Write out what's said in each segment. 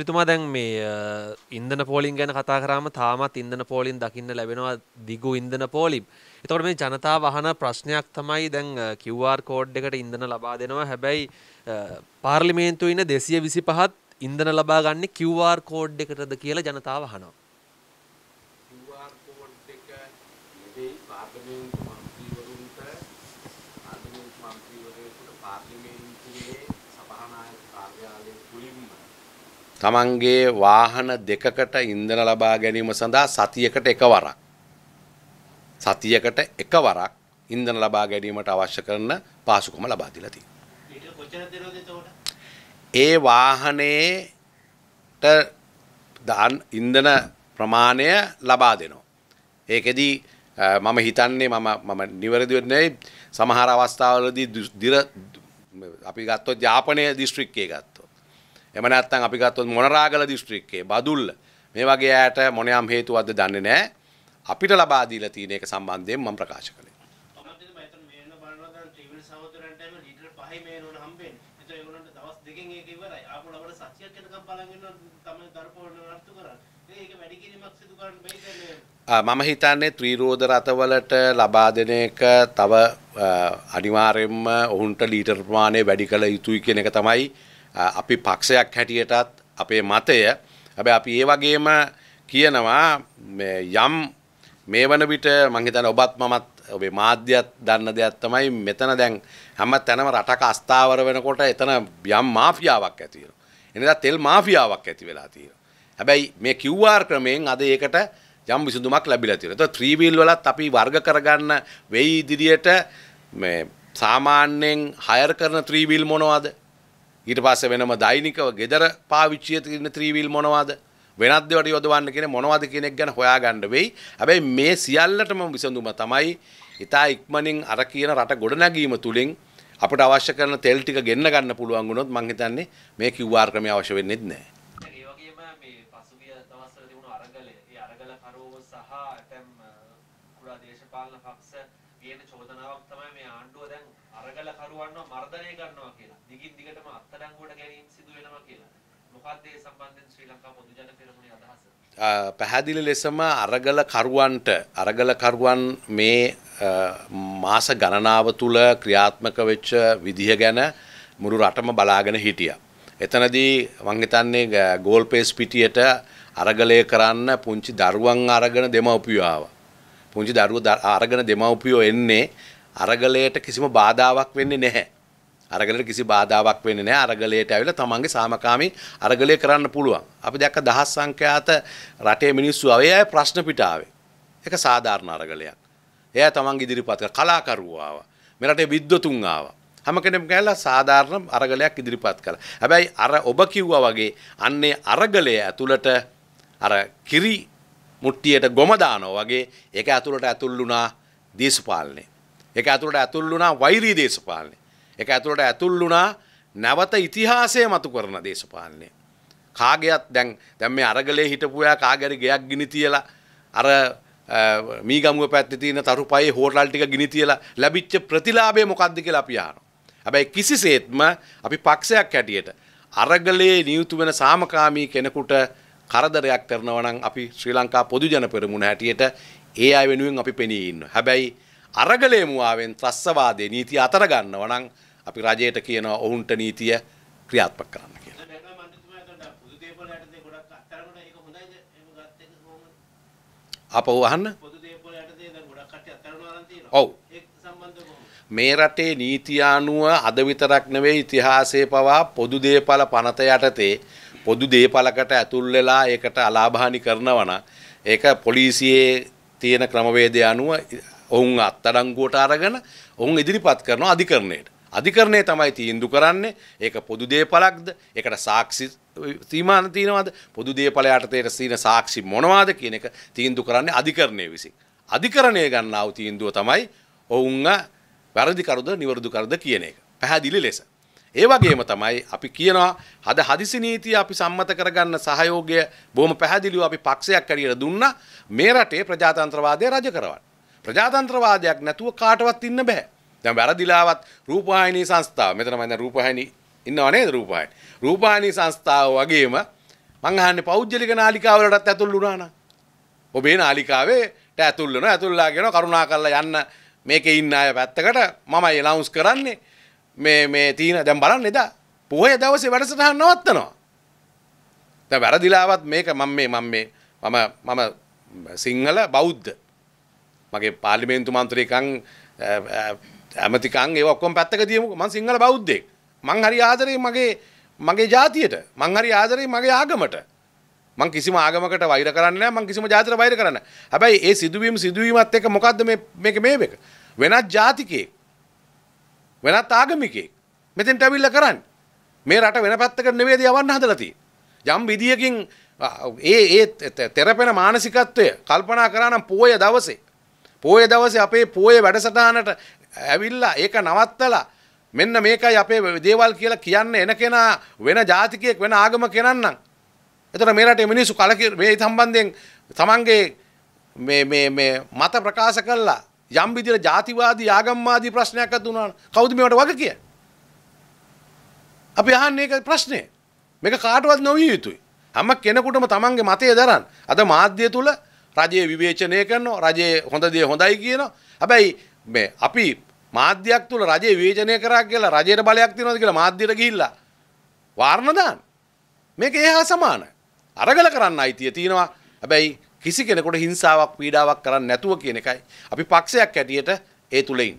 මන්ත්‍රතුමා දැන් මේ ඉන්දන පෝලිින් ගැන කතාරම තාමත් ඉන්දන පෝලින් දකින්න ලැබෙනවා දිගු ඉන්දන පෝලිම් එතකොට මේ ජනතා වහන ප්‍රශ්නයක් තමයි දැන් කිව්වාර් කෝඩ් එකට ඉඳන ලබා දෙනවා හැබැයි පාර්ලිමේන්තු ඉන්න දෙසිය විසි පහත් ඉන්දන ලබාගන්න කිව්වාර් කෝඩ් එකටද කියලා ජනතාව හනවා තමන්ගේ වාහන දෙකකට ඉන්ධන ලබා ගැනීම සඳහා සතියකට එකවරක් සතියකට එකවරක් ඉන්ධන ලබා ගැනීමට අවශ්‍ය කරන පාසුකම ලබා දීලා තියෙනවා. ඒ වාහනේට දාන ඉන්ධන ප්‍රමාණය ලබා දෙනවා. ඒකෙදි මම හිතන්නේ මම මම නිවැරදිව නෙවෙයි සමහර අවස්ථාවලදී දිර අපි ගත්තොත් යාපනයේ දිස්ත්‍රික්කයේ ගත්තොත් එම නැත්තම් අපි ගත්තොත් මොනරාගල දිස්ත්‍රික්කයේ බදුල්ල මේ වගේ ඈට මොනියම් හේතුවක්ද දන්නේ නැහැ. අපිට ලබා දීලා තියෙන එක සම්බන්ධයෙන් මම ප්‍රකාශ කළේ. මම හිතන්නේ ත්‍රීරෝධ රථවලට ලබා දෙන එක තව අනිවාර්යයෙන්ම ඔවුන්ට ලීටර් ප්‍රමාණය වැඩි කළ යුතුයි කියන එක තමයි අපි පක්ෂයක් හැටියටත් අපේ මතය හැබැයි අපි ඒ වගේම කියනවා යම් මේ වන විට මං හිතන්නේ ඔබත් මමත් ඔබේ මාධ්‍යයත් දන්න දෙයක් තමයි මෙතන දැන් හැම තැනම රටක අස්ථාවර වෙනකොට එතන යම් මාෆියාවක් ඇති වෙනවා. එනිසා තෙල් මාෆියාවක් ඇති වෙලා තියෙනවා. හැබැයි මේ QR ක්‍රමයෙන් අද ඒකට යම් විසඳුමක් ලැබිලා තියෙනවා. ඒතකොට 3 wheel වලත් අපි වර්ග කරගන්න වෙයි ඉදිරියට මේ සාමාන්‍යයෙන් හයර් කරන 3 wheel මොනවද? ඊට පස්සේ වෙනම දෛනිකව ගෙදර පාවිච්චිය තියෙන ත්‍රිවිල් මොනවද වෙනත් දේවල් යොදවන්න කියන මොනවද කියන එක ගැන හොයාගන්න වෙයි. හැබැයි මේ සියල්ලටම විසඳුම තමයි ඉතා ඉක්මනින් අර කියන රට ගොඩනැගීම තුලින් අපට අවශ්‍ය කරන තෙල් ටික ගෙන්න ගන්න පුළුවන් වුණොත් මං හිතන්නේ මේ QR ක්‍රමය අවශ්‍ය වෙන්නේ නැහැ. ඒ වගේම මේ පසුගිය දවස්වල තිබුණු අරගලය, ඒ අරගල කරවෝ සහ ඇතම් කුඩා දේශපාලන පක්ෂ කියන චෝදනාවක් තමයි මේ ආණ්ඩුව දැන් අරගල කරවන්ව මර්ධනය කරනවා කියලා. අත්අඩංගුවට ගැනීම සිදු වෙනවා කියලා. මොකක්ද ඒ සම්බන්ධයෙන් ශ්‍රී ලංකා පොදු ජන පෙරමුණේ අදහස? පැහැදිලි ලෙසම අරගල කරුවන්ට අරගල කරුවන් මේ මාස ගණනාව තුල ක්‍රියාත්මක වෙච්ච විදිහ ගැන මුළු රටම බලාගෙන හිටියා. එතනදී මං හිතන්නේ ගෝල්පේස් පිටියට අරගලය කරන්න පුංචි දරුවන් අරගෙන දෙමව්පියෝ ආවා. පුංචි දරුවෝ අරගෙන දෙමව්පියෝ එන්නේ අරගලයට කිසිම බාධාවක් වෙන්නේ නැහැ. අරගලට කිසි බාධාවක් වෙන්නේ නැහැ. අරගලයට ඇවිල්ලා තමන්ගේ සාමකාමී අරගලය කරන්න පුළුවන්. අපි දැක්ක දහස් සංඛ්‍යාත රටේ මිනිස්සු අවේ අය ප්‍රශ්න පිට ආවේ. ඒක සාධාරණ අරගලයක්. එයා තමන්ගේ ඉදිරිපත් කළ කලාකරුවා ආවා. මේ රටේ විද්වතුන් ආවා. හැම කෙනෙක්ම කියලා සාධාරණ අරගලයක් ඉදිරිපත් කළා. හැබැයි අර ඔබ කිව්වා වගේ අන්නේ අරගලය ඇතුළට අර කිරි මුට්ටියට ගොම දානවා වගේ ඒක ඇතුළට ඇතුල් වුණා දේශපාලනේ. ඒක ඇතුළට ඇතුල් වුණා වෛරී දේශපාලනේ. එක ඇතුළට ඇතුල් වුණා නැවත ඉතිහාසය මතු කරන දේශපාලනය. කාගයක් දැන් දැම් මේ අරගලේ හිටපුයා කාගරි ගයක් ගිනි තියලා අර මීගමුව පැත්ති තියන තරු පයි හෝටල් ටික ගිනි තියලා ලැබිච්ච ප්‍රතිලාභය මොකක්ද කියලා අපි අහනවා. හැබැයි කිසිසේත්ම අපි පක්ෂයක් හැටියට අරගලයේ නියුතු වෙන සාමකාමී කෙනෙකුට කරදරයක් කරනවා නම් අපි ශ්‍රී ලංකා පොදු ජන පෙරමුණ හැටියට ඒ අය වෙනුවෙන් අපි පෙනී ඉන්නවා. හැබැයි අරගලයේ මුවාවෙන් ත්‍රස්සවාදයේ නීතිය අතර ගන්නවා නම් අපි රජයට කියනවා ඔවුන්ට නීතිය ක්‍රියාත්මක කරන්න කියලා. අපව අහන්න. ඔව්. මේ රටේ නීති ආනුව අද විතරක් නෙවෙයි ඉතිහාසයේ පවා පොදු දේපල පනත යටතේ පොදු දේපලකට ඇතුල් වෙලා ඒකට අලාභානි කරනවා නම් ඒක පොලිසියේ තියෙන ක්‍රමවේදය අනුව ඔවුන් අත්අඩංගුවට අරගෙන ඔවුන් ඉදිරිපත් කරනවා අධිකරණයට. අධිකරණය තමයි තීන්දු කරන්නේ ඒක පොදු දේපලක්ද ඒකට සාක්ෂි සීමාන තියෙනවද පොදු දේපල යටතේට සීන සාක්ෂි මොනවාද කියන එක තීන්දු කරන්නේ අධිකරණය විසින් අධිකරණය ගන්නා වූ තීන්දුව තමයි ඔවුන්ව වැරදිකරුද නිවරදුකරුද කියන එක පැහැදිලි ලෙස ඒ වගේම තමයි අපි කියනවා හද හදිසි නීතිය අපි සම්මත කරගන්න සහයෝගය බොහොම පැහැදිලිව අපි පක්ෂයක් ඇරියට දුන්නා මේ රටේ ප්‍රජාතන්ත්‍රවාදය රජ කරවන්න. ප්‍රජාතන්ත්‍රවාදයක් නැතුව කාටවත් ඉන්න බෑ. දැන් වැරදිලාවත් රූපවාහිනී සංස්ථාව මෙතනම දැන් රූපවාහිනී ඉන්නව නේද රූපවාහිනී රූපවාහිනී සංස්ථාව වගේම මං අහන්නේ පෞද්ගලික නාලිකාවලටත් ඇතුල් වුණා නා ඔබේ නාලිකාවේට ඇතුල් වෙනවා ඇතුල්ලා කියනවා කරුණාකරලා යන්න මේකේ ඉන්න අය පැත්තකට මමයි ඇනවුන්ස් කරන්නේ මේ මේ තීන දැන් බලන්න එදා පොහේ දවසේ වැඩසටහන නවත්තනවා දැන් වැරදිලාවත් මේක මම මේ මම මේ මම මම සිංහල බෞද්ධ මගේ පාර්ලිමේන්තු මන්ත්‍රීකම් ඇමතිකං ඒ ඔක්කොම පැත්තක තියමුක මං සිංහල බෞද්ධයෙක් මං හරි ආදරේ මගේ මගේ ජාතියට මං හරි ආදරේ මගේ ආගමට මං කිසිම ආගමකට වෛර කරන්නේ නැහැ මං කිසිම ජාතියට වෛර කරන්නේ නැහැ හැබැයි ඒ සිදුවීම සිදුවීමත් එක්ක මොකද්ද මේ මේක මේ වෙක වෙනත් ජාතිකයෙක් වෙනත් ආගමිකයෙක් මෙතෙන්ට අවිල්ල කරන්නේ මේ රට වෙන පැත්තකට නෙවෙයිද යවන්න හදලා තියෙන්නේ යම් විදියකින් ඒ ඒ තෙරපෙන මානසිකත්වය කල්පනා කරා නම් පෝය දවසේ පෝය දවසේ අපේ පෝය වැඩසටහනට ඇවිල්ලා ඒක නවත්තලා මෙන්න මේකයි අපේ දේවල් කියලා කියන්න එන කෙනා වෙන ජාතිකයෙක් වෙන ආගම කෙනන්නම්. එතකොට මේ රටේ මිනිස්සු කලකිර මේ සම්බන්ධයෙන් තමන්ගේ මේ මේ මේ මත ප්‍රකාශ කළා යම් විදිහට ජාතිවාදී ආගම්වාදී ප්‍රශ්නයක් ඇති වුණා කවුද මේවට වග කිය? අපි අහන්නේ ඒක ප්‍රශ්නේ. මේක කාටවත් නොවිය යුතුයි. හැම කෙනෙකුටම තමන්ගේ මතය දරන්න. අද මාධ්‍ය තුල රජයේ විවේචනය කරනවා රජයේ හොඳ දේ හොඳයි කියනවා. හැබැයි මේ අපි මාධ්‍යයක් තුල රජේ විවේචනය කරා කියලා රජයට බලයක් තියෙනවද කියලා මාධ්‍යයට ගිහිල්ලා වාරණ දාන්න. මේක එහා සමානයි. අරගල කරන්න අයිතිය තියෙනවා. හැබැයි කිසි කෙනෙකුට හිංසාවක් පීඩාවක් කරන්න නැතුව කියන එකයි. අපි පක්ෂයක් ඇටියට ඒ තුල ඉන්න.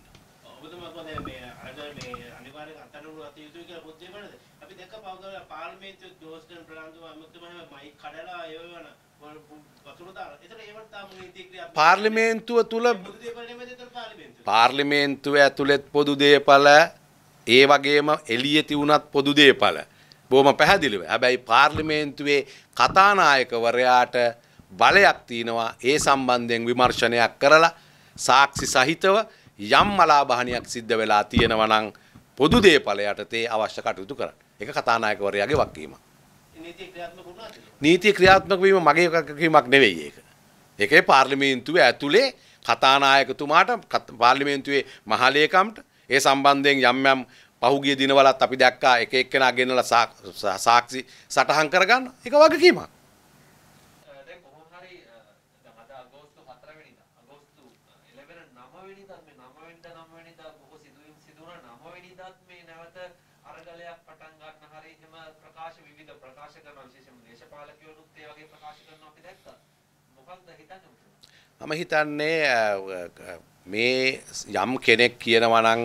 පාර්ලිමේන්තුව තුල පාර්ලිමේන්තුව ඇතුළෙත් පොදු දේපල ඒ වගේම එළියේ තිබුණත් පොදු දේපල බොහොම පැහැදිලිව. හැබැයි පාර්ලිමේන්තුවේ කතානායකවරයාට බලයක් තියෙනවා ඒ සම්බන්ධයෙන් විමර්ශනයක් කරලා සාක්ෂි සහිතව යම් මලාභානියක් සිද්ධ වෙලා තියෙනවා නම් පොදු දේපලයට තේ අවශ්‍ය කටයුතු කරන්න. ඒක කතානායකවරයාගේ වගකීම. නීති ක්‍රියාත්මක වීම මගේ වගකීමක් නෙවෙයි ඒක. ඒකේ පාර්ලිමේන්තුවේ ඇතුලේ කතානායකතුමාට පාර්ලිමේන්තුවේ මහලේකම්ට ඒ සම්බන්ධයෙන් යම් යම් පහුගිය දිනවලත් අපි දැක්කා එක එක්කෙනා ගෙනලා සාක්ෂි සටහන් කරගන්න එක වගකීමක්. මම හිතන්නේ මේ යම් කෙනෙක් කියනවනං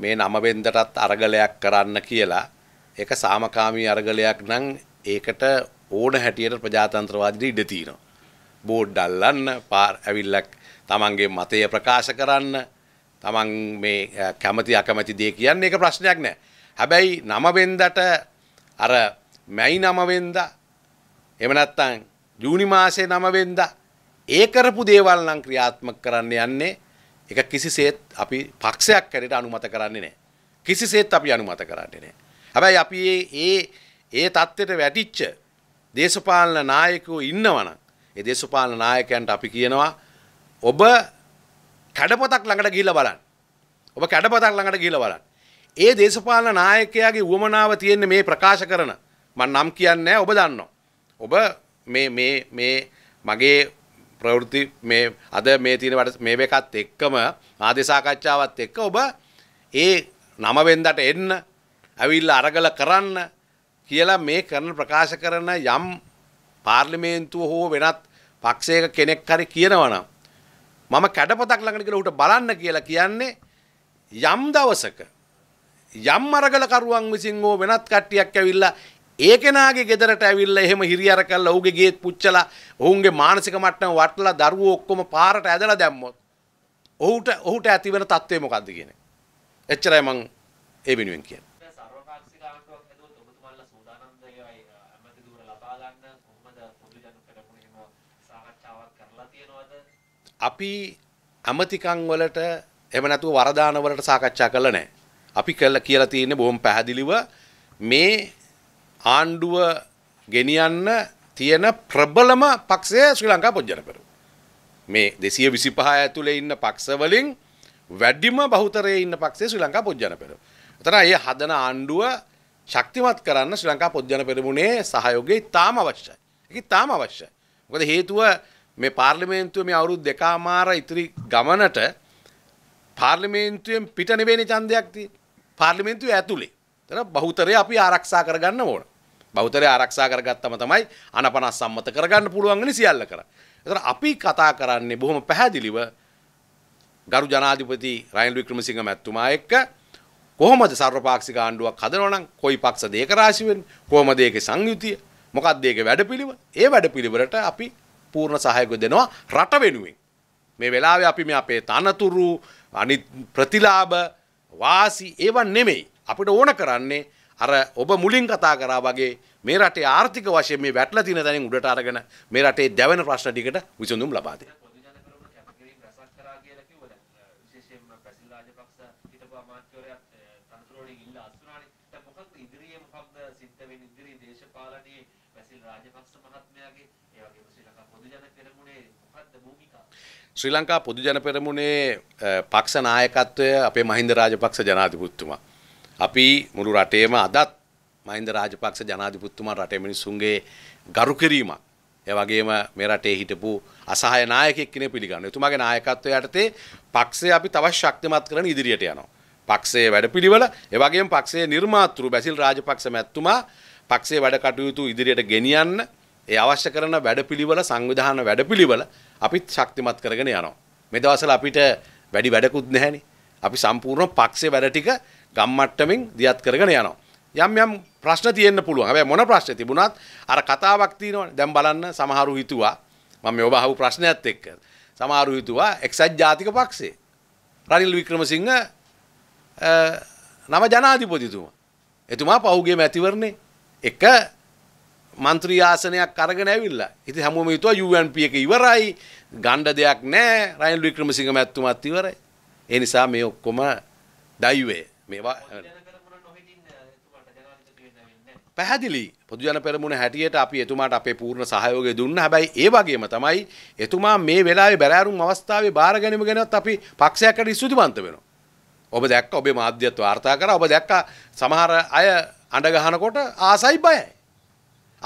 මේ නමබෙන්දටත් අරගලයක් කරන්න කියලා එක සාමකාමී අරගලයක් නං ඒකට ඕන හැටියට ප්‍රජාතන්ත්‍රවාදී ඉඩතිීනවා. බෝඩ් අල්ලන්න පාර් ඇවිල්ලක් තමන්ගේ මතය ප්‍රකාශ කරන්න තමන් මේ කැමති අකමැති දේ කියන්න එක ප්‍රශ්නයක් නෑ. හැබැයි නමවෙන්දට අර මැයි නමවෙන්ද එමනත්තං ජූනි මාසේ නමවෙන්දා ඒ කරපු දේවල් නම් ක්‍රියාත්මක කරන්න යන්නේ ඒක කිසිසේත් අපි පක්ෂයක් හැරෙට අනුමත කරන්නේ නැහැ. කිසිසේත් අපි අනුමත කරන්නේ නැහැ. හැබැයි අපි ඒ ඒ தත්ත්වයට වැටිච්ච දේශපාලන නායකයෝ ඉන්නවනම් ඒ දේශපාලන නායකයන්ට අපි කියනවා ඔබ කැඩපතක් ළඟට ගිහිල්ලා බලන්න. ඔබ කැඩපතක් ළඟට ගිහිල්ලා බලන්න. ඒ දේශපාලන නායකයාගේ උවමනාව තියෙන්නේ මේ ප්‍රකාශ කරන මම නම් කියන්නේ ඔබ දන්නවා. ඔබ මේ මේ මේ මගේ ප්‍රවෘත්ති මේ අද මේ තියෙන වැඩ මේ එකත් එක්කම ආදේ සාකච්ඡාවත් එක්ක ඔබ ඒ නම වෙන්දට එන්න ඇවිල්ලා අරගල කරන්න කියලා මේ කරන ප්‍රකාශ කරන යම් පාර්ලිමේන්තුව හෝ වෙනත් පක්ෂයක කෙනෙක් හරි කියනවනම් මම කැඩපතක් ළඟට කියලා ඌට බලන්න කියලා කියන්නේ යම් දවසක යම් අරගලකරුවන් විසින් හෝ වෙනත් කට්ටියක් ඇවිල්ලා ඒකෙනගේ ගෙදරට ඇවිල්ල එහෙම හිරියර කල්ල ඔහුගේ ගේත් පුච්චලා ඔවුන්ගේ මානසික මට්ටම වටලා දරුවෝ ඔක්කොම පාරට ඇදලා දැම්මොත් ඔහුට ඔහුට ඇතිවන තත්ත්වය මොකද්ද කියන එක. එච්චරයි මං ඒ වෙනුවෙන් කියන්නේ. අපි ඇමතිකං වලට එම නැතුව වරදාන වලට සාකච්ඡා කළ නෑ. අපි කළ කියලා තියෙන්නේ බොහොම පැහැදිලිව මේ ආණ්ඩුව ගෙනියන්න තියෙන ප්‍රබලම පක්ෂය ශ්‍රී ලංකා පොජ්ජනපරු. මේ දෙසිය විසි පහ ඇතුළේ ඉන්න පක්ෂවලින් වැඩිම බහුතරය ඉන්න පක්ෂේ ශ්‍රී ලංකා පොජ්ජනපෙර. එතන ඒ හදන ආණ්ඩුව ශක්තිමත් කරන්න ශ්‍රී ලංකා පොජ්ජන පෙරමුණේ සහයෝගය ඉතාම අවශ්‍යයි. ඒක ඉතාම අවශ්‍යයි. මොකද හේතුව මේ පාර්ලිමේන්තුව මේ අවුරුදු දෙකමාර ඉතිරි ගමනට පාර්ලිමේන්තුවෙන් පිට නෙවෙයි ඡන්දයක් තියෙන්නේ. පාර්ලිමේන්තුවේ ඇතුලේ. එතන බහුතරය අපි ආරක්ෂා කරගන්න ඕන. බෞතරය ආරක්ෂා කරගත්තම තමයි අනපනස් සම්මත කරගන්න පුළුවන්ගනි සියල්ල කර. එතන අපි කතා කරන්නේ බොහොම පැහැදිලිව ගරු ජනාධිපති රයිල් වික්‍රමසිංහ මැතිතුමා එක්ක කොහොමද සර්වපාක්ෂික ආණ්ඩුවක් හදනවනම් කොයි පක්ෂ දෙක රාශි වෙන්නේ කොහොමද ඒකේ සංයුතිය මොකක්ද ඒකේ වැඩපිළිවෙල ඒ වැඩපිළිවෙලට අපි පූර්ණ සහයෝගය දෙනවා රට වෙනුවෙන් මේ වෙලාවේ අපි මේ අපේ තනතුරු අනිත් ප්‍රතිලාභ වාසි ඒවා නෙමෙයි අපිට ඕන කරන්නේ අර ඔබ මුලින් කතා කරා වගේ මේ රටේ ආර්ථික වශයෙන් මේ වැටලා තියෙන තැනින් උඩට අරගෙන මේ රටේ දැවෙන ප්‍රශ්න ටිකට විසඳුම් ලබා දෙන්න. ශ්‍රී ලංකා පොදු ජන පෙරමුණේ පක්ෂ නායකත්වය අපේ මහින්ද රාජපක්ෂ ජනාධිපතිතුමා අපි මුළු රටේම අදත් මහින්ද රාජපක්ෂ ජනාධිපතිතුමා රටේ මිනිසුන්ගේ ගරු කිරීමක් ඒ වගේම මේ රටේ හිටපු අසහාය නායකයෙක් කෙනෙක් පිළිගන්නවා. එතුමාගේ නායකත්වය යටතේ පක්ෂය අපි තවත් ශක්තිමත් කරන ඉදිරියට යනවා. පක්ෂයේ වැඩපිළිවෙල ඒ වගේම පක්ෂයේ නිර්මාතෘ බැසිල් රාජපක්ෂ මැතිතුමා පක්ෂයේ වැඩ කටයුතු ඉදිරියට ගෙනියන්න ඒ අවශ්‍ය කරන වැඩපිළිවෙල සංවිධාන වැඩපිළිවෙල අපි ශක්තිමත් කරගෙන යනවා. මේ දවස්වල අපිට වැඩි වැඩකුත් නැහැනේ. අපි සම්පූර්ණ පක්ෂයේ වැඩ ටික ගම්මට්ටමින් දියත් කරගෙන යනවා. යම් යම් ප්‍රශ්න තියෙන්න පුළුවන්. හැබැයි මොන ප්‍රශ්න තිබුණත් අර කතාවක් තියෙනවනේ. දැන් බලන්න සමහරු හිතුවා මම මේ ඔබ අහපු ප්‍රශ්නයත් එක්ක සමහරු හිතුවා එක්සත් ජාතික පක්ෂේ රනිල් වික්‍රමසිංහ නව ජනාධිපතිතුමා. එතුමා පහුගිය මැතිවරණේ එක මන්ත්‍රී ආසනයක් අරගෙන ඇවිල්ලා. ඉතින් හැමෝම හිතුවා UNP එක ඉවරයි. ගණ්ඩ දෙයක් නැහැ. රනිල් වික්‍රමසිංහ මැතිතුමාත් ඉවරයි. ඒ නිසා මේ ඔක්කොම දයිවේ. මේවා පැහැදිලි පොදුජන පෙරමුණ හැටියට අපි එතුමාට අපේ පූර්ණ සහයෝගය දුන්න හැබැයි ඒ වගේම තමයි එතුමා මේ වෙලාවේ බැරෑරුම් අවස්ථාවේ බාර ගැනීම ගැනත් අපි පක්ෂයකට ස්තුතිවන්ත වෙනවා. ඔබ දැක්ක ඔබේ මාධ්‍යත් වාර්තා කරා ඔබ දැක්ක සමහර අය අඬ ගහනකොට ආසයි බයයි.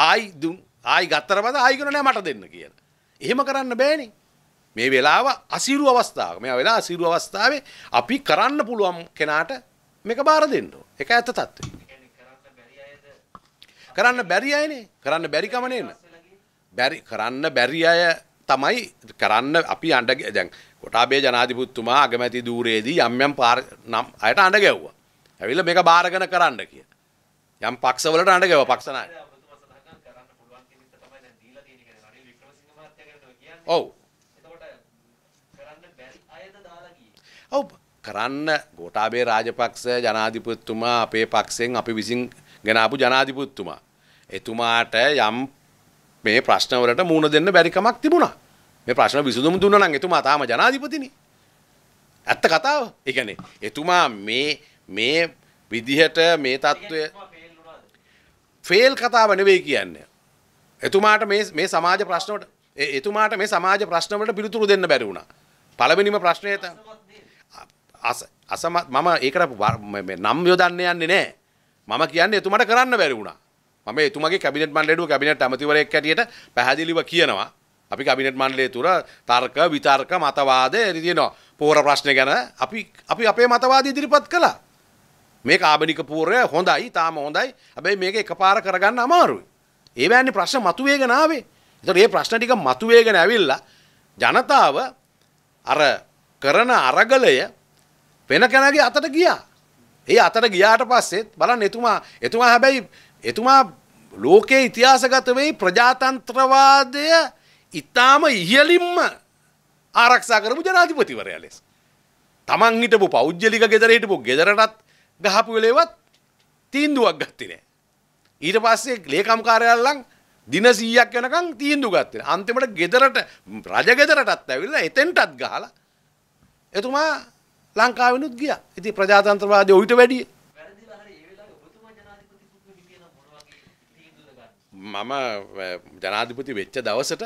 ආයි දුන් ආයි ගත්තර බද ආයි කියන නෑ මට දෙන්න කියලා. එහෙම කරන්න බෑනේ. මේ වෙලාව අසීරු අවස්ථාවක. මේ වෙලාව අසීරු අවස්ථාවේ අපි කරන්න පුළුවන් කෙනාට මේක බාර දෙන්න ඒක ඇත්ත තත්ත්වය. කරන්න බැරි අයනේ කරන්න බැරි කම නේන. බැරි කරන්න බැරි අය තමයි කරන්න අපි අඬ දැන් කොටාබේ ජනාධිපතිතුමා අගමැති ධූරයේදී යම් යම් පාර නම් අයට අඬ ගැව්වා. ඇවිල්ලා මේක බාරගෙන කරන්න කිය. යම් පක්ෂවලට අඬ ගැව්වා පක්ෂ නායක. ඔව්. ඔව් කරන්න ගෝටාබේ රාජපක්ෂ ජනාධිපතිතුමා අපේ පක්ෂයෙන් අපි විසින් ගෙනාපු ජනාධිපතිතුමා. එතුමාට යම් මේ ප්‍රශ්නවලට මුහුණ දෙන්න බැරිකමක් තිබුණා. මේ ප්‍රශ්න විසඳුම් දුන්නා නම් එතුමා තාම ජනාධිපතිනේ. ඇත්ත කතාව. ඒ කියන්නේ එතුමා මේ මේ විදිහට මේ తত্ত্বය ෆේල් කතාව නෙවෙයි කියන්නේ. එතුමාට මේ මේ සමාජ ප්‍රශ්නවලට එතුමාට මේ සමාජ ප්‍රශ්නවලට පිළිතුරු දෙන්න බැරි වුණා. පළවෙනිම ප්‍රශ්නය තමයි අසම මම ඒකට නම් යොදන්න යන්නේ නෑ මම කියන්නේ එතුමට කරන්න බැරි වුණා මම එතුමගේ කැබිනට් මණ්ඩලයේ කැබිනට් ඇමතිවරයෙක් හැටියට පැහැදිලිව කියනවා අපි කැබිනට් මණ්ඩලය තුර තර්ක විතර්ක මතවාද තියෙනවා පෝර ප්‍රශ්න ගැන අපි අපි අපේ මතවාද ඉදිරිපත් කළා මේ ආබනික පූර්ය හොඳයි තාම හොඳයි හැබැයි මේක එකපාර කරගන්න අමාරුයි ඒ වැන්නේ ප්‍රශ්න මතුවේගෙන ආවේ ඒතර මේ ප්‍රශ්න ටික මතුවේගෙන ඇවිල්ලා ජනතාව අර කරන අරගලය වෙන කෙනගේ අතට ගියා. ඒ අතට ගියාට පස්සෙත් බලන්න එතුමා එතුමා හැබැයි එතුමා ලෝකයේ ඉතිහාසගත වෙයි ප්‍රජාතන්ත්‍රවාදය ඊටාම ඉහළින්ම ආරක්ෂා කරපු ජනාධිපතිවරයා ලෙස. Taman හිටපු පෞද්ගලික ගෙදර හිටපු ගෙදරටත් ගහපු වෙලේවත් තීන්දුවක් ගත්තේ නැහැ. ඊට පස්සේ ලේකම් කාර්යාලයන් දින 100ක් යනකම් තීන්දුව ගත්තේ. අන්තිමට ගෙදරට රජ ගෙදරටත් ඇවිල්ලා එතෙන්ටත් ගහලා එතුමා ලංකාවෙනුත් ගියා. ඉතින් ප්‍රජාතන්ත්‍රවාදී ඔయిత වැඩිය. මම ජනාධිපති වෙච්ච දවසට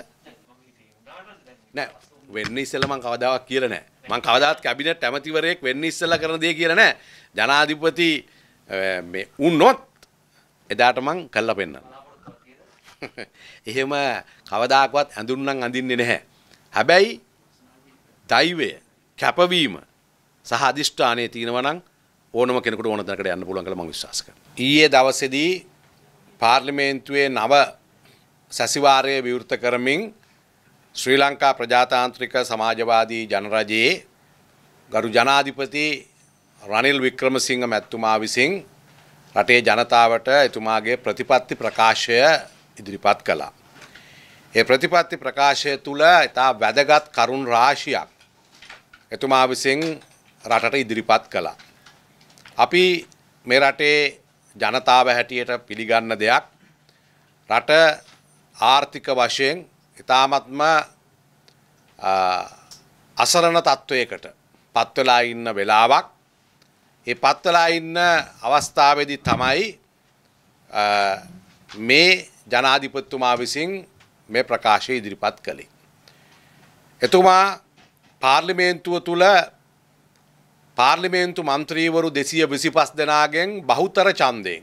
නෑ වෙන්න ඉස්සෙල්ලා මං කවදාවත් කියලා නෑ. මං කවදාත් කැබිනට් ඇමතිවරයෙක් වෙන්න ඉස්සෙල්ලා කරන දේ කියලා නෑ. ජනාධිපති මේ වුණොත් එදාට මං කළා පෙන්නන්න. එහෙම කවදාකවත් ඇඳුම් නම් අඳින්නේ නැහැ. හැබැයි ධෛර්යය, කැපවීම සහ අධිෂ්ඨානයේ තියෙනවා නම් ඕනම කෙනෙකුට ඕන තැනකට යන්න පුළුවන් කියලා මම විශ්වාස කරනවා. ඊයේ දවසේදී පාර්ලිමේන්තුවේ නව සැසිවාරය විවෘත කරමින් ශ්‍රී ලංකා ප්‍රජාතාන්ත්‍රික සමාජවාදී ජනරජයේ ගරු ජනාධිපති රනිල් වික්‍රමසිංහ මැතිතුමා විසින් රටේ ජනතාවට එතුමාගේ ප්‍රතිපත්ති ප්‍රකාශය ඉදිරිපත් කළා. ඒ ප්‍රතිපත්ති ප්‍රකාශය තුළ ඉතා වැදගත් කරුණ රාශියක් එතුමා විසින් රටට ඉදිරිපත් කළා. අපි මේ රටේ ජනතාව හැටියට පිළිගන්න දෙයක් රට ආර්ථික වශයෙන් ඉතාමත්ම අසරණ තත්ත්වයකට පත්වලා ඉන්න වෙලාවක් ඒ පත්වලා ඉන්න අවස්ථාවේදී තමයි මේ ජනාධිපතිතුමා විසින් මේ ප්‍රකාශය ඉදිරිපත් කළේ. එතුමා පාර්ලිමේන්තුව තුළ පාර්ලිමේන්තු මන්ත්‍රීවරු දෙසිය විසි පස් දෙනාගෙන් බහුතර චන්දයෙන්.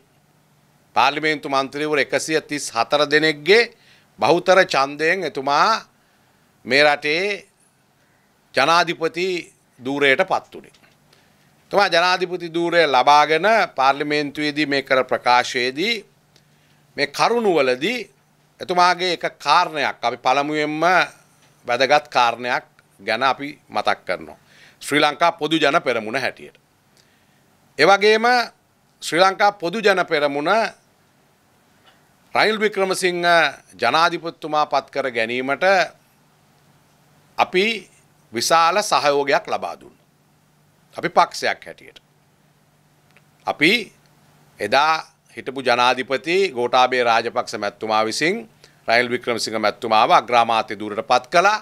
පාර්ලිමේන්තු මන්ත්‍රීවරු එකසිය තිස් හතර දෙනෙක්ගේ බහුතර චන්දයෙන් එතුමා මේ රටේ ජනාධිපති දූරයට පත්තුනේ. තුමා ජනාධිපති දූරය ලබාගෙන පාර්ලිමේන්තුවේදී මේ කර ප්‍රකාශයේදී මේ කරුණුවලදී එතුමාගේ එක කාරණයක් අපි පළමුුවෙන්ම වැදගත් කාරණයක් ගැන අපි මතක් කරනවා. ශ්‍රී ලංකා පොදු ජන පෙරමුණ හැටියට. එවගේම ශ්‍රී ලංකා පොදු ජන පෙරමුණ රයිල් වික්‍රමසිංහ ජනාධිපතිතුමා පත්කර ගැනීමට අපි විශාල සහයෝගයක් ලබා දුන්න. අපි පක්ෂයක් හැටියට. අපි එදා හිටපු ජනාධිපති ගෝටාබේ රාජපක්ෂ මැත්තුමා විසින් රයිල් වික්‍රමසිංහ මැත්තුමාව අග්‍රාමාත්‍ය දුරට පත් කළා.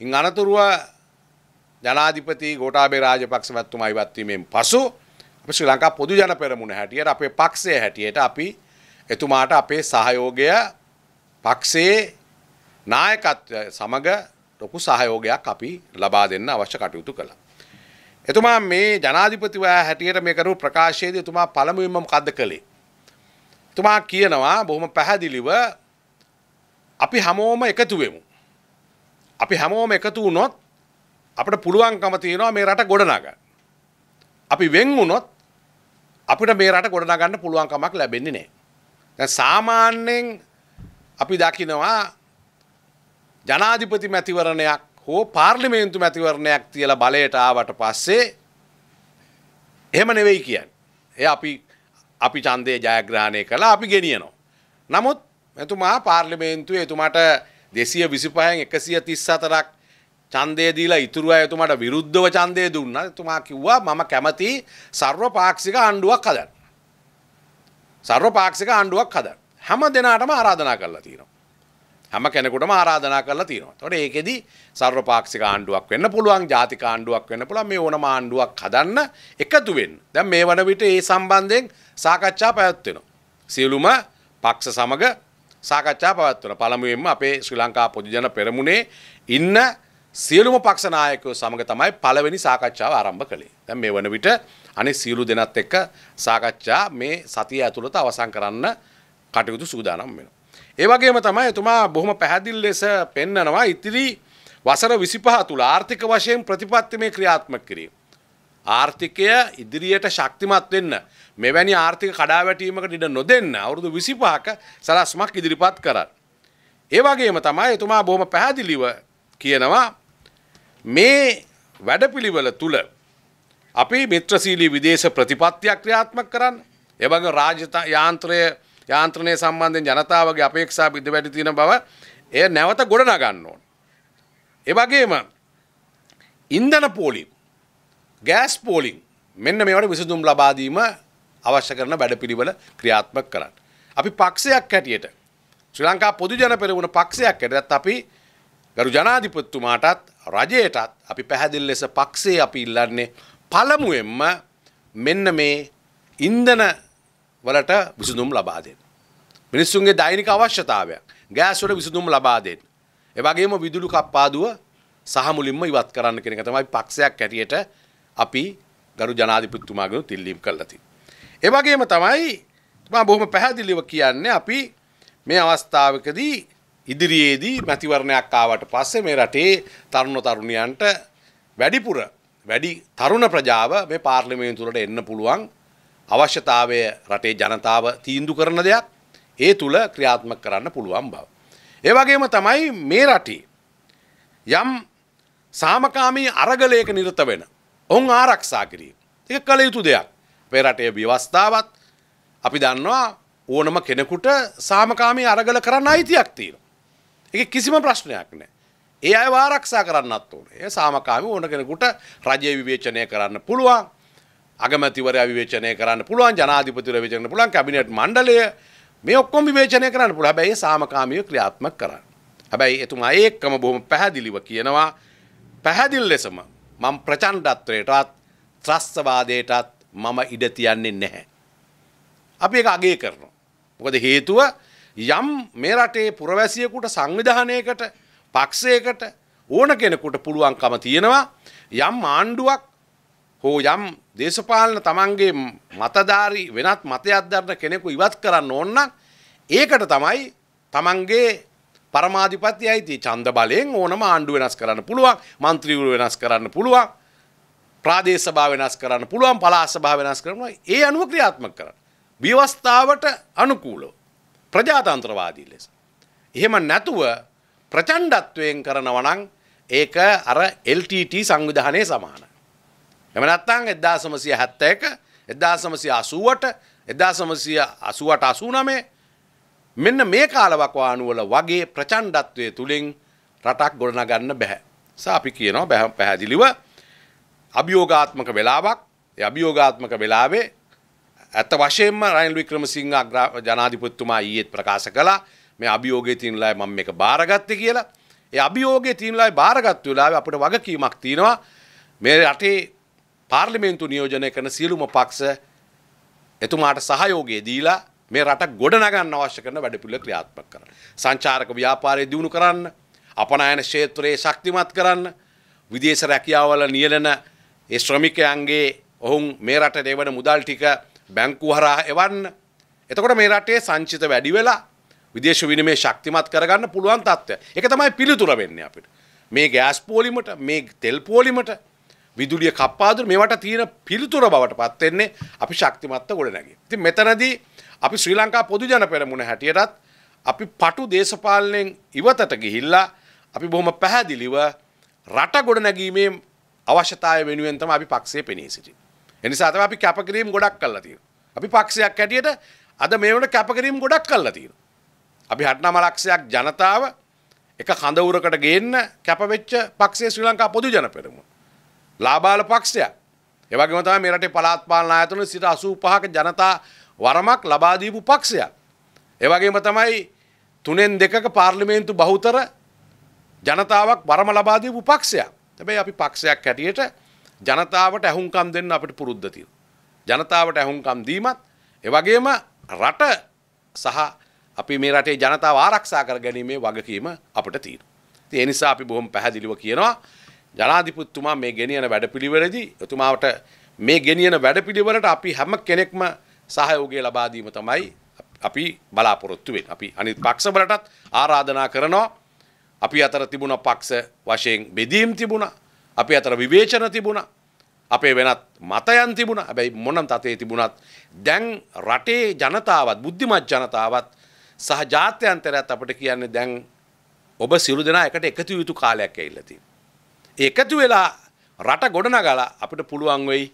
ඉන් අනතුරුව ජනාධිපති ගෝටාබේ රාජපක්ෂමැත්තුමා ඉවත්වීමෙන් පසු අපි ශ්‍රී ලංකා පොදු ජන පෙරමුණ හැටියට අපේ පක්ෂය හැටියට අපි එතුමාට අපේ සහයෝගය පක්ෂයේ නායකත්වය සමග ලොකු සහයෝගයක් අපි ලබා දෙන්න අවශ්‍ය කටයුතු කළා. එතුමා මේ ජනාධිපතිවරයා හැටියට මේ කරු ප්‍රකාශයේදී එතුමා පළමුවෙන්ම මොකද්ද කළේ? එතුමා කියනවා බොහොම පැහැදිලිව අපි හැමෝම එකතු වෙමු. අපි හැමෝම එකතු වුණොත් අපට පුළුවන්කම තියෙනවා මේ රට ගොඩනගන්න. අපි වෙන් වුණොත් අපිට මේ රට ගොඩනගන්න පුළුවන්කමක් ලැබෙන්නේ නැහැ. දැන් සාමාන්‍යයෙන් අපි දකිනවා ජනාධිපති මැතිවරණයක් හෝ පාර්ලිමේන්තු මැතිවරණයක් තියලා බලයට ආවට පස්සේ එහෙම නෙවෙයි කියන්නේ. ඒ අපි අපි ඡන්දය ජයග්‍රහණය කළා අපි ගෙනියනවා. නමුත් එතුමා පාර්ලිමේන්තුවේ එතුමාට 225න් 134ක් ඡන්දය දීලා ඉතුරු අය එතුමාට විරුද්ධව ඡන්දය දුන්නා. එතුමා කිව්වා මම කැමති ਸਰව පාක්ෂික ආණ්ඩුවක් හදන්න. ਸਰව පාක්ෂික ආණ්ඩුවක් හදන්න. හැම දිනාටම ආරාධනා කරලා තියෙනවා. හැම කෙනෙකුටම ආරාධනා කරලා තියෙනවා. ඒතකොට ඒකෙදි ਸਰව පාක්ෂික ආණ්ඩුවක් වෙන්න පුළුවන්, ජාතික ආණ්ඩුවක් වෙන්න පුළුවන්, මේ ඕනම ආණ්ඩුවක් හදන්න එකතු වෙන්න. දැන් මේ වන විට ඒ සම්බන්ධයෙන් සාකච්ඡා පැවැත්වෙනවා. සියලුම පක්ෂ සමග සාකච්ඡා පවත්වන පළමුවෙන්ම අපේ ශ්‍රී ලංකා පොදු ජන පෙරමුණේ ඉන්න සියලුම පක්ෂනායකයෝ සමග තමයි පළවෙනි සාකච්ඡාව ආරම්භ කළේ. දැන් මේ වන විට අනේ සියලු දෙනත් එක්ක සාකච්ඡා මේ සතිය ඇතුළත අවසන් කරන්න කටයුතු සූදානම් වෙනවා. ඒ වගේම තමයි එතුමා බොහොම පැහැදිලි ලෙස පෙන්නනවා ඉතිරි වසර 25 තුල ආර්ථික වශයෙන් ප්‍රතිපත්තිමේ ක්‍රියාත්මක කිරීම. ආර්ථිකය ඉදිරියට ශක්තිමත් වෙන්න මෙවැනි ආර්ථික කඩාවැටීමකට ඉඩ නොදෙන්න අවුරුදු 25ක සලස්මක් ඉදිරිපත් කරන්න. ඒ වගේම තමයි එතුමා බොහොම පැහැදිලිව කියනවා මේ වැඩපිළිවෙල තුළ අපි මිත්‍රශීලී විදේශ ප්‍රතිපත්තියක් ක්‍රියාත්මක කරන්න. එවගේ රාජ්‍යතා යාන්ත්‍රය යාන්ත්‍රණය සම්බන්ධයෙන් ජනතාවගේ අපේක්ෂා බිඳ වැඩි තියෙන බව එය නැවත ගොඩනගන්න ඕන. ඒ වගේම ඉන්ධන පෝලිං, ගෑස් පෝලිං මෙන්න මේවට විසඳුම් ලබා දීම අවශ්‍ය කරන වැඩපිළිවෙල ක්‍රියාත්මක කරන්න. අපි පක්ෂයක් හැටියට ශ්‍රී ලංකා පොදු ජන පෙරමුණ පක්ෂයක් හැටියත් අපි ගරු ජනාධිපතිතුමාටත් රජයටත් අපි පැහැදිල් ලෙස පක්ෂේ අපි ඉල්ලන්නේ පළමුවෙන්ම මෙන්න මේ ඉන්ධන වලට විසඳුම් ලබා දෙන්න. මිනිස්සුන්ගේ දෛනික අවශ්‍යතාවයක් ගෑස් වල විසඳුම් ලබා දෙන්න. ඒ වගේම විදුලි කප්පාදුව සහ මුලින්ම ඉවත් කරන්න කියන එක තමයි පක්ෂයක් ඇටියට අපි ගරු ජනාධිපතිතුමාගෙන් තිල්ලීම් කළා තියෙන්නේ. ඒ වගේම තමයි මම බොහොම පැහැදිලිව කියන්නේ අපි මේ අවස්ථාවකදී ඉදිරියේදී මැතිවරණයක් ආවට පස්සේ මේ රටේ තරුණ තරුණියන්ට වැඩිපුර වැඩි තරුණ ප්‍රජාව මේ පාර්ලිමේන්තු වලට එන්න පුළුවන් අවශ්‍යතාවය රටේ ජනතාව තීන්දුව කරන දෙයක් ඒ තුල ක්‍රියාත්මක කරන්න පුළුවන් බව. ඒ වගේම තමයි මේ රටේ යම් සාමකාමී අරගලයක නිරත වෙන ඔවුන් ආරක්ෂා කිරීම. ඒක කළ යුතු දෙයක්. අපේ රටේ ව්‍යවස්ථාවත් අපි දන්නවා ඕනම කෙනෙකුට සාමකාමී අරගල කරන්න අයිතියක් තියෙනවා. ඒක කිසිම ප්‍රශ්නයක් නෑ. ඒ අය ආරක්ෂා කරන්නත් ඕනේ. ඒ සාමකාමී ඕන කෙනෙකුට රජයේ විවේචනය කරන්න පුළුවන්. අගමැතිවරයා විවේචනය කරන්න පුළුවන්, ජනාධිපතිවරයා විවේචනය කරන්න පුළුවන්, කැබිනට් මණ්ඩලය මේ ඔක්කොම විවේචනය කරන්න පුළුවන්. හැබැයි ඒ සාමකාමීව ක්‍රියාත්මක කරන්න. හැබැයි එතුමා ඒකම බොහොම පැහැදිලිව කියනවා. පැහැදිලි ලෙසම මම ප්‍රචණ්ඩත්වයටත් ත්‍රස්තවාදයටත් මම ඉඩ තියන්නේ නැහැ. අපි ඒක අගය කරනවා. මොකද හේතුව යම් මේ රටේ පුරවැසියෙකුට සංවිධානයකට පක්ෂයකට ඕන කෙනෙකුට පුළුවන්කම තියෙනවා යම් ආණ්ඩුවක් හෝ යම් දේශපාලන තමන්ගේ මතධාරී වෙනත් මතයක් දරන කෙනෙකු ඉවත් කරන්න ඕන ඒකට තමයි තමන්ගේ පරමාධිපති අයිති ඡන්ද බලයෙන් ඕනම ආණ්ඩු වෙනස් කරන්න පුළුවන් മന്ത്രിවරු වෙනස් කරන්න පුළුවන් ප්‍රාදේශ සභාව වෙනස් කරන්න පුළුවන් පළාත් සභාව වෙනස් කරනවා ඒ අනුව ක්‍රියාත්මක කරන්න විවස්ථාවට අනුකූලව ප්‍රජාතන්ත්‍රවාදී ලෙස. එහෙම නැතුව ප්‍රචණ්ඩත්වයෙන් කරනවනං ඒක අර LTT සංවිධානය සමාන. එම නැත්තං එදදාසමසිය හැත්ත එක එදදාසමසිය අසුවට එදදාසමසිය අසුවට අසුනමේ මෙන්න මේ කාලවකවානුවල වගේ ප්‍රචණ්ඩත්වය තුළින් රටක් ගොඩනගන්න බැහැ. සාපි කියනවා බැහ පැහැදිලිව අභියෝගාත්මක වෙලාවක් අභියෝගාත්මක වෙලාවේ ඇත වශයෙන්ම රයිල් වික්‍රමසිංහ ජනාධිපතිතුමා ඊයේත් ප්‍රකාශ කළා මේ අභියෝගයේ තියෙනලා මම මේක බාරගත්තේ කියලා. ඒ අභියෝගයේ තියෙනලා බාරගත් වෙලාවේ අපිට වගකීමක් තියෙනවා මේ රටේ පාර්ලිමේන්තු නියෝජනය කරන සියලුම පක්ෂ එතුමාට සහයෝගය දීලා මේ රට ගොඩනගන්න අවශ්‍ය කරන වැඩපිළිවෙල ක්‍රියාත්මක කරන්න. සංචාරක ව්‍යාපාරය දියුණු කරන්න, අපනයන ක්ෂේත්‍රයේ ශක්තිමත් කරන්න, විදේශ රැකියාවල නියැලෙන ඒ ශ්‍රමිකයන්ගේ ඔවුන් මේ රට දෙවන මුදල් ටික බැංකු හරහා එවන්න. එතකොට මේ රටේ සංචිත වැඩි වෙලා විදේශ විනිමය ශක්තිමත් කරගන්න පුළුවන් තත්ත්වය. ඒක තමයි පිළිතුර වෙන්නේ අපිට. මේ ගෑස් පෝලිමට, මේ තෙල් පෝලිමට, විදුලිය කප්පාදුර මේවට තියෙන පිළිතුර බවට පත් වෙන්නේ අපි ශක්තිමත්ව ගොඩනැගීම. ඉතින් මෙතනදී අපි ශ්‍රී ලංකා පොදු ජන පෙරමුණ හැටියටත් අපි පටු දේශපාලනයෙන් ඉවතට ගිහිල්ලා අපි බොහොම පැහැදිලිව රට ගොඩනැගීමේ අවශ්‍යතාවය වෙනුවෙන් තමයි අපි පක්ෂයේ පෙනී සිටින්නේ. එනිසා තමයි අපි කැපකිරීම ගොඩක් කරලා තියෙනවා. අපි පක්ෂයක් හැටියට අද මේ වුණ කැපකිරීම ගොඩක් කරලා තියෙනවා. අපි 69 ලක්ෂයක් ජනතාව එක කඳ උරකට ගේන්න කැපවෙච්ච පක්ෂයේ ශ්‍රී ලංකා පොදු ජන පෙරමුණ. ලාබාල පක්ෂයක්. ඒ වගේම තමයි මේ රටේ පළාත් පාලන ආයතන සිට 85ක ජනතා වරමක් ලබා දීපු පක්ෂයක්. ඒ වගේම තමයි තුනෙන් දෙකක පාර්ලිමේන්තු බහුතර ජනතාවක් වරම ලබා දීපු පක්ෂයක්. හැබැයි අපි පක්ෂයක් හැටියට ජනතාවට ඇහුම්කම් දෙන්න අපිට පුරුද්ධ ජනතාවට ඇහුම්කම් දීමත් එවගේම රට සහ අපි මේ රටේ ජනතාව ආරක්ෂා කර ගැනීමේ වගකීම අපට තියෙන. ඉතින් ඒ නිසා අපි බොහොම පැහැදිලිව කියනවා ජනාධිපතිතුමා මේ ගෙනියන වැඩපිළිවෙලදී එතුමාට මේ ගෙනියන වැඩපිළිවෙලට අපි හැම කෙනෙක්ම සහයෝගය ලබා දීම තමයි අපි බලාපොරොත්තු වෙන්නේ. අපි අනිත් පක්ෂවලටත් ආරාධනා කරනවා. අපි අතර තිබුණ පක්ෂ වශයෙන් බෙදීම් තිබුණා. අපි අතර විවේචන තිබුණා. අපේ වෙනත් මතයන් තිබුණා. හැබැයි මොනම් තතේ තිබුණත් දැන් රටේ ජනතාවත් බුද්ධිමත් ජනතාවත් සහ ජාත්‍යන්තරයත් අපිට කියන්නේ දැන් ඔබ සියලු දෙනා එකට එකතු යුතු කාලයක් ඇවිල්ලා තියෙනවා. එකතු වෙලා රට ගොඩනගලා අපිට පුළුවන් වෙයි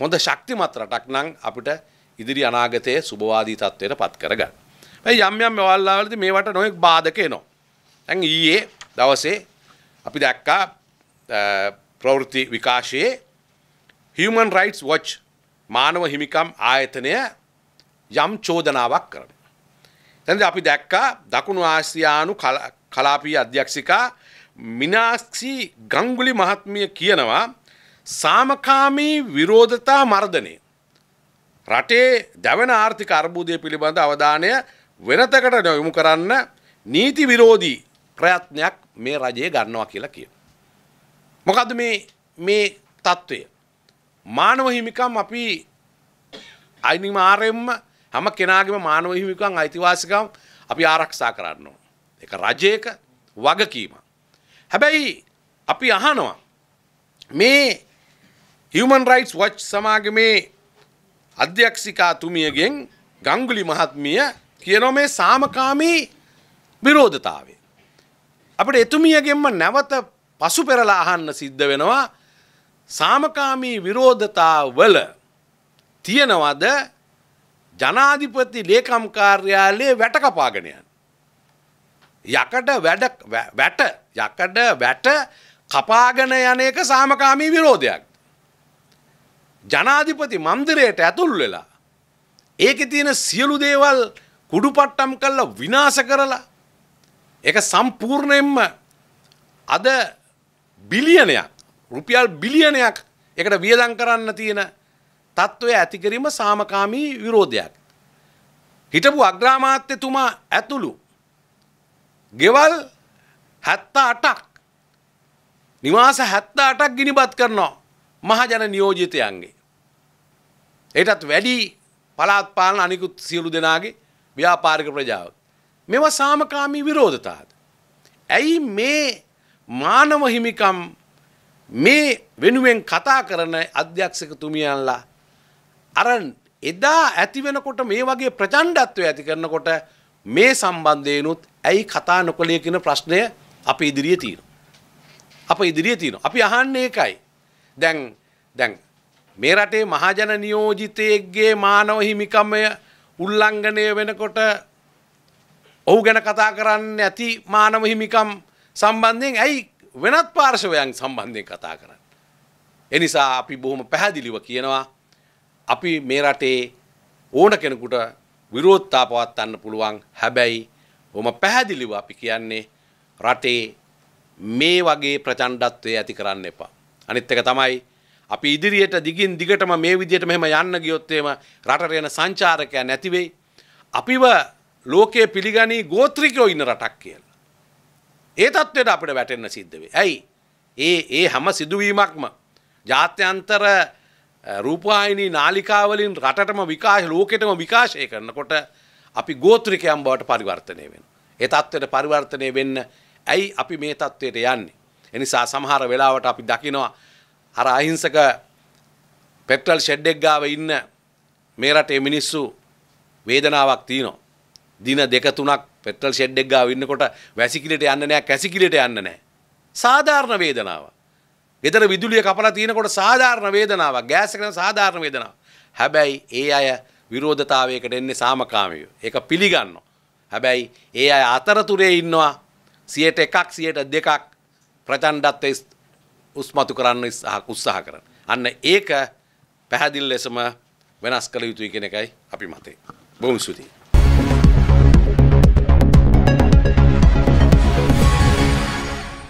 හොඳ ශක්තිමත් රටක් නම් අපිට ඉදිරි අනාගතයේ සුබවාදී තත්ත්වයට පත් කරගන්න. මේ යම් යම් වලවලදී මේවට නොයෙක් බාධක එනවා. දැන් ඊයේ දවසේ අපි දැක්කා ප්‍රවෘත්ති විකාශයේ හිමන් රයිටස් වොච් මානව හිමිකම් ආයතනය යම් චෝදනාවක් කරන. තැද අපි දැක්කා දකුණු ආසියානු කලාපී අධ්‍යක්ෂිකා මිනාක්සි ගංගුලි මහත්මිය කියනවා සාමකාමී විරෝධතා මර්ධනය. රටේ දැවන ආර්ථික අර්බුදය පිළිබඳ අවධානය වෙනතකට නොයොමු කරන්න නීති විරෝධී ප්‍රයත්නයක් මේ රජය ගන්නවා කියලා කිය. මොකද මේ මේ තත්ත්වය. මානව හිමිකම් අපි අනිමාරයෙන්ම හැම කෙනාගේම මානව හිමිකම් අයිතිවාසිකම් අපි ආරක්ෂා කරන්න ඕන. ඒක රජයක වගකීම. හැබැයි අපි අහනවා මේ Human Rights Watch සමාගමේ අධ්‍යක්ෂිකාතුමියගෙන් ගංගුලි මහත්මිය කියනවා මේ සාමකාමී විරෝධතාවය. අපිට එතුමියගෙන්ම නැවත පසු පෙරලා අහන්න සිද්ධ වෙනවා සාමකාමී විරෝධතාවල තියනවද ජනාධිපති ලේකම් කාර්යාලයේ වැට කපාගෙන යන යකඩ වැඩ වැට යකඩ වැට කපාගෙන යන එක සාමකාමී විරෝධයක් ජනාධිපති මන්දිරයට ඇතුල් වෙලා ඒකේ තියෙන සියලු දේවල් කුඩුපට්ටම් කරලා විනාශ කරලා ඒක සම්පූර්ණයෙන්ම අද බිලියනයක් රුපියල් බිලියනයක් එකට වියදම් කරන්න තියෙන තත්ත්වය ඇති කිරීම සාමකාමී විරෝධයක්. හිටපු අග්‍රාමාත්‍යතුමා ඇතුළු ගෙවල් 78ක් නිවාස 78ක් ගිනිපත් කරනවා මහජන නියෝජිතයන්ගේ. ඒටත් වැඩි පළාත් පාලන අනිකුත් සියලු දෙනාගේ ව්‍යාපාරික ප්‍රජාව. මේවා සාමකාමී විරෝධතාද. ඇයි මේ මානව හිමිකම් මේ වෙනුවෙන් කතා කරන අධ්‍යක්ෂකතුමියන්ලා අර එදා ඇති වෙනකොට මේ වගේ ප්‍රචණ්ඩත්වය ඇති කරනකොට මේ සම්බන්ධයනුත් ඇයි කතා නොකළේ කියන ප්‍රශ්නය අප ඉදිරිය තියෙන. අප ඉදිරිය තියෙන. අපි අහන්න ඒකයි. දැන් දැන් මේ රටේ මහජන නියෝජිතයෙක්ගේ මානව හිමිකමය උල්ලංඝනය වෙනකොට ඔහු ගැන කතා කරන්න ඇති මානව හිමිකම් සම්බන්ධයෙන් ඇයි වෙනත් පාර්ශවයන් සම්බන්ධයෙන් කතා කරන්න. එනිසා අපි බොහොම පැහැදිලිව කියනවා අපි මේ රටේ ඕන කෙනෙකුට විරෝධතා පවත්වන්න පුළුවන් හැබැයි හොම පැහැදිලිව අපි කියන්නේ රටේ මේ වගේ ප්‍රචණ්ඩත්වය ඇති කරන්න එපා. අනිත් එක තමයි අපි ඉදිරියට දිගින් දිගටම මේ විදිහට මෙහෙම යන්න ගියොත් එහෙම රටට යන සංචාරකයන් නැති වෙයි. අපිව ලෝකයේ පිළිගනී ගෝත්‍රිකයෝ ඉන්න රටක් කියලා. ඒ තත්ත්වයට අපිට වැටෙන්න සිද්ධ වේ. ඇයි? ඒ ඒ හැම සිදුවීමක්ම ජාත්‍යන්තර රූපවාහිනී නාලිකාවලින් රටටම විකාශ ලෝකෙටම විකාශය කරනකොට අපි ගෝත්‍රිකයන් බවට පරිවර්තනය වෙනවා. ඒ තත්ත්වයට පරිවර්තනය වෙන්න ඇයි අපි මේ තත්ත්වයට යන්නේ? එනිසා සමහර වෙලාවට අපි දකිනවා අර අහිංසක පෙට්‍රල් ෂෙඩ් එක ගාව ඉන්න මේ රටේ මිනිස්සු වේදනාවක් තියෙනවා. දින දෙක තුනක් පෙට්‍රල් ෂෙඩ් එක ගාව ඉන්නකොට වැසිකිළියට යන්න නෑ කැසිකිළියට යන්න නෑ සාධාරණ වේදනාව. ගෙදර විදුලිය කපලා තියෙනකොට සාධාරණ වේදනාවක් ගෑස් එක සාධාරණ වේදනාවක්. හැබැයි ඒ අය විරෝධතාවයකට එන්නේ සාමකාමීව. ඒක පිළිගන්නවා. හැබැයි ඒ අය අතරතුරේ ඉන්නවා 101ක් 102ක් ප්‍රචණ්ඩත්වයේ උස්මතු කරන්න උත්සාහ කරන. අන්න ඒක පැහැදිලි ලෙසම වෙනස් කළ යුතුයි කියන එකයි අපි මතේ. බොහොම ස්තුතියි.